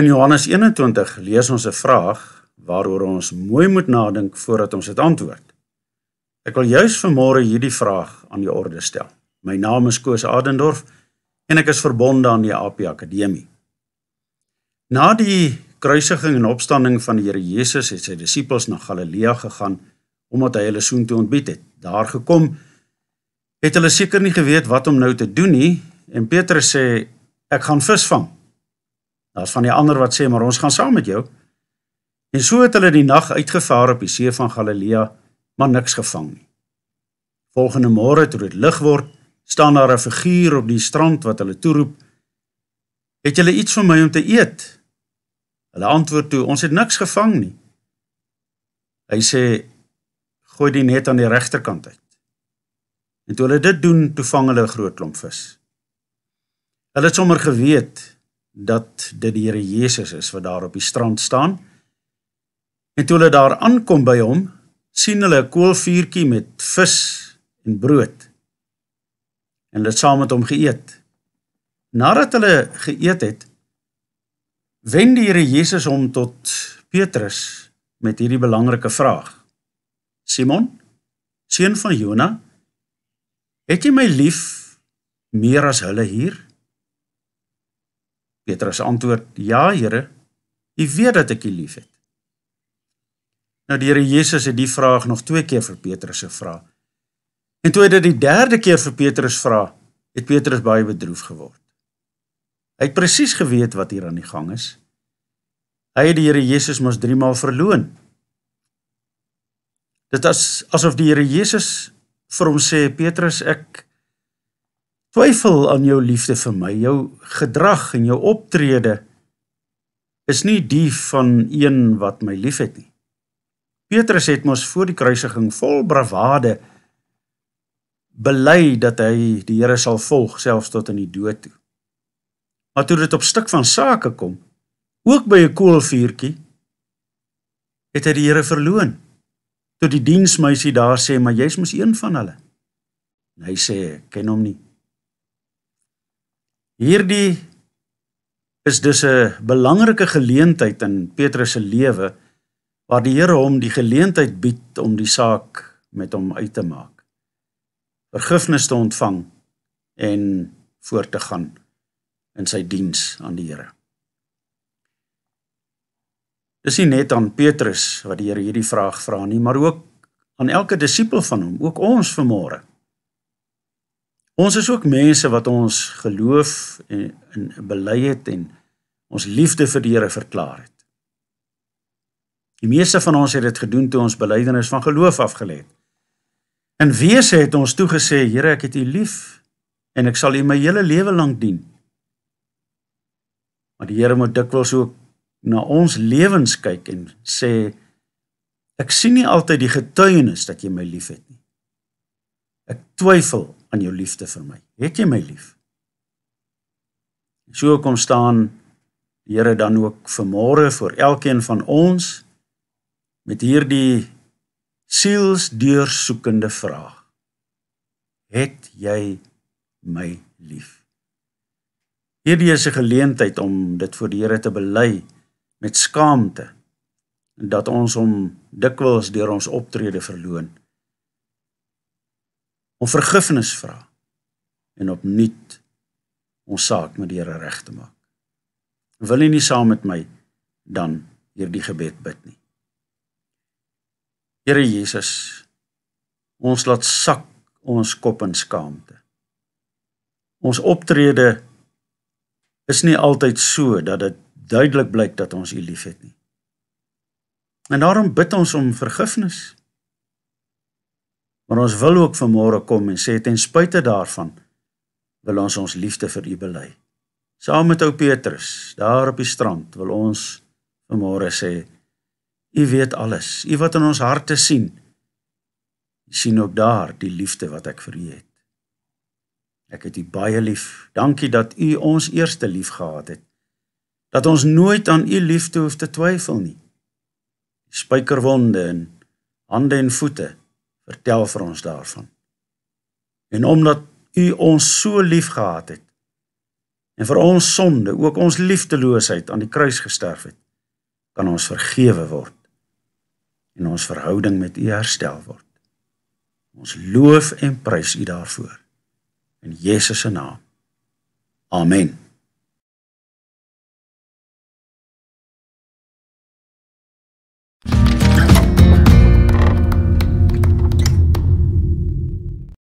In Johannes 21 lees ons 'n vraag waaroor ons mooi moet nadink voordat ons dit antwoord. Ek wil juis vanmôre hierdie vraag aan die orde stel. My naam is Koos Adendorf en ek is verbonde aan die AP Akademie. Na die kruisiging en opstanding van die Here Jesus het sy disippels na Galilea gegaan omdat hy hulle soontoe ontbied het. Daar gekom het hulle seker nie geweet wat om nou te doen nie en Petrus sê ek gaan visvang. Daar's van die ander wat sê maar ons gaan saam met jou. En so het hulle die nag uitgevaar op die see van Galilea, maar niks gevang nie. Volgende môre toe dit lig word, staan daar 'n figuur op die strand wat hulle toeroep: "Het julle iets vir my om te eet?" Hulle antwoord toe: "Ons het niks gevang nie." Hy sê: "Gooi die net aan die regterkant uit." En toe hulle dit doen, toe vang hulle 'n groot klomp vis. Hulle het sommer geweet dat dit die Here Jesus is wat daar op die strand staan. En toe hulle daar aankom by hom, sien hulle 'n koelvuurtjie met vis en brood. En hulle het saam met hom geëet. Nadat hulle geëet het, wend die Here Jesus hom tot Petrus met hierdie belangrike vraag. Simon, seun van Jona, het jy my lief meer as hulle hier? Petrus antwoord: "Ja, Here. U weet dat ek U liefhet." Nou die Here Jesus het die vraag nog twee keer vir Petrus gevra. En toe hy dit die derde keer vir Petrus vra, het Petrus baie bedroef geword. Hy het presies geweet wat hier aan die gang is. Hy het die Here Jesus mos 3 maal verloon. Dit is as, asof die Here Jesus vir hom sê: "Petrus, ek twyfel aan jou liefde vir my, jou gedrag en jou optrede is nie die van een wat my liefhet nie. Petrus het mos voor die kruisiging vol bravade bely dat hy die Here sal volg selfs tot in die dood toe. Maar toe dit op stuk van sake kom, ook by 'n koelvuurtjie, het hy die Here verloon. Toe die diensmeisie daar sê, "Maar jy's mos een van hulle." En hy sê, "Ken hom nie." Hierdie is dus 'n belangrike geleentheid in Petrus se lewe waar die Here hom die geleentheid bied om die saak met hom uit te maak. Vergifnis te ontvang en voort te gaan in sy diens aan die Here. Dis nie net aan Petrus wat die Here hierdie vraag vra nie, maar ook aan elke disipel van hom, ook ons vanmôre. Ons is ook mense wat ons geloof en, eh, en bely het en ons liefde vir die Here verklaar het. Die meeste van ons het dit gedoen toe ons belydenis van geloof afgelê het. In wese het ons toegesê, Here, ek het U lief en ek sal U my hele lewe lank dien. Maar die Here moet dikwels ook na ons lewens kyk en sê ek sien nie altyd die getuienis dat jy my liefhet nie. Ek twyfel aan jou liefde vir my. Het jy my lief? So kom staan die Here dan ook vanmôre vir elkeen van ons met hierdie sielsdeursoekende vraag. Het jy my lief? Hierdie is 'n geleentheid om dit voor die Here te bely met skaamte dat ons hom dikwels deur ons optrede verloon om vergifnis vra en opnuut ons saak met die Here reg te maak. Wil jy nie saam met my dan hierdie gebed bid nie? Here Jesus, ons laat sak ons kop in skaamte. Ons optrede is nie altyd so dat dit duidelik blyk dat ons U liefhet nie. En daarom bid ons om vergifnis. Maar ons wil ook vanmôre kom en sê ten spyte daarvan wil ons ons liefde vir U bely. Saam met ou Petrus daar op die strand wil ons vanmôre sê U weet alles. U wat in ons harte sien. U sien ook daar die liefde wat ek vir U het. Ek het U baie lief. Dankie dat U ons eerste lief gehad het. Dat ons nooit aan U liefde hoef te twyfel nie. Spykerwonde en hande en voete vertel vir ons daarvan. En omdat U ons so lief gehad het en vir ons sonde, ook ons liefdeloosheid aan die kruis gesterf het, kan ons vergewe word en ons verhouding met U herstel word. Ons loof en prys U daarvoor. In Jesus se naam. Amen.